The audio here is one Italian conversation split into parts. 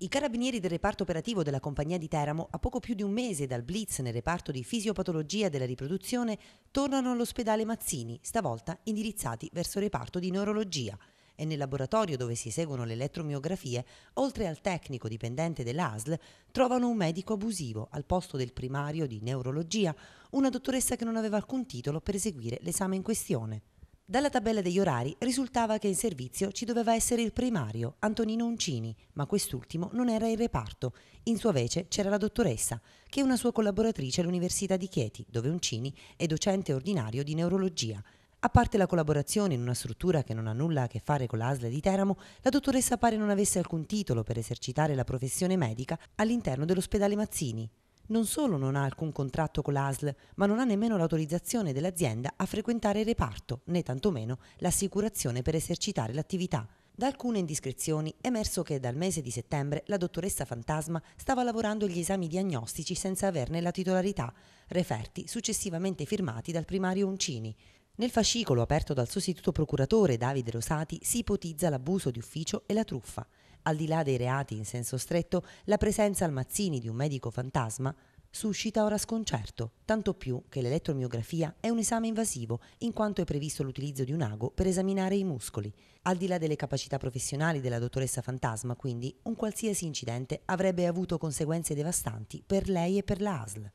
I carabinieri del reparto operativo della compagnia di Teramo, a poco più di un mese dal blitz nel reparto di fisiopatologia della riproduzione, tornano all'ospedale Mazzini, stavolta indirizzati verso il reparto di neurologia. E nel laboratorio dove si eseguono le elettromiografie, oltre al tecnico dipendente dell'ASL, trovano un medico abusivo al posto del primario di neurologia, una dottoressa che non aveva alcun titolo per eseguire l'esame in questione. Dalla tabella degli orari risultava che in servizio ci doveva essere il primario, Antonino Uncini, ma quest'ultimo non era in reparto. In sua vece c'era la dottoressa, che è una sua collaboratrice all'Università di Chieti, dove Uncini è docente ordinario di neurologia. A parte la collaborazione in una struttura che non ha nulla a che fare con l'ASLA di Teramo, la dottoressa pare non avesse alcun titolo per esercitare la professione medica all'interno dell'ospedale Mazzini non solo non ha alcun contratto con l'ASL, ma non ha nemmeno l'autorizzazione dell'azienda a frequentare il reparto, né tantomeno l'assicurazione per esercitare l'attività. Da alcune indiscrezioni è emerso che dal mese di settembre la dottoressa Fantasma stava lavorando gli esami diagnostici senza averne la titolarità, referti successivamente firmati dal primario Uncini. Nel fascicolo aperto dal sostituto procuratore Davide Rosati si ipotizza l'abuso di ufficio e la truffa al di là dei reati in senso stretto, la presenza al Mazzini di un medico fantasma suscita ora sconcerto, tanto più che l'elettromiografia è un esame invasivo, in quanto è previsto l'utilizzo di un ago per esaminare i muscoli. Al di là delle capacità professionali della dottoressa Fantasma, quindi, un qualsiasi incidente avrebbe avuto conseguenze devastanti per lei e per la ASL.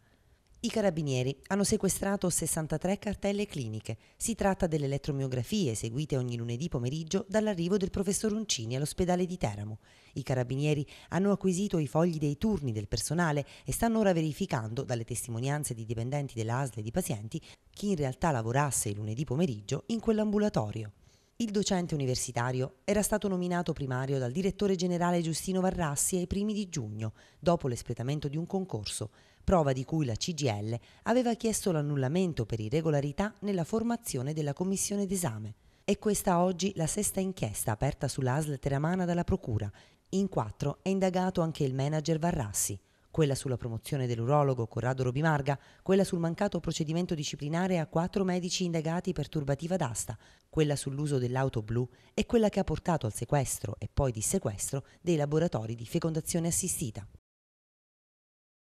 I carabinieri hanno sequestrato 63 cartelle cliniche. Si tratta delle elettromiografie eseguite ogni lunedì pomeriggio dall'arrivo del professor Uncini all'ospedale di Teramo. I carabinieri hanno acquisito i fogli dei turni del personale e stanno ora verificando, dalle testimonianze di dipendenti dell'ASL e di pazienti, chi in realtà lavorasse il lunedì pomeriggio in quell'ambulatorio. Il docente universitario era stato nominato primario dal direttore generale Giustino Varrassi ai primi di giugno, dopo l'espletamento di un concorso prova di cui la CGL aveva chiesto l'annullamento per irregolarità nella formazione della commissione d'esame. È questa oggi la sesta inchiesta aperta sull'ASL Teramana dalla Procura. In quattro è indagato anche il manager Varrassi, quella sulla promozione dell'urologo Corrado Robimarga, quella sul mancato procedimento disciplinare a quattro medici indagati per turbativa d'asta, quella sull'uso dell'auto blu e quella che ha portato al sequestro e poi dissequestro dei laboratori di fecondazione assistita.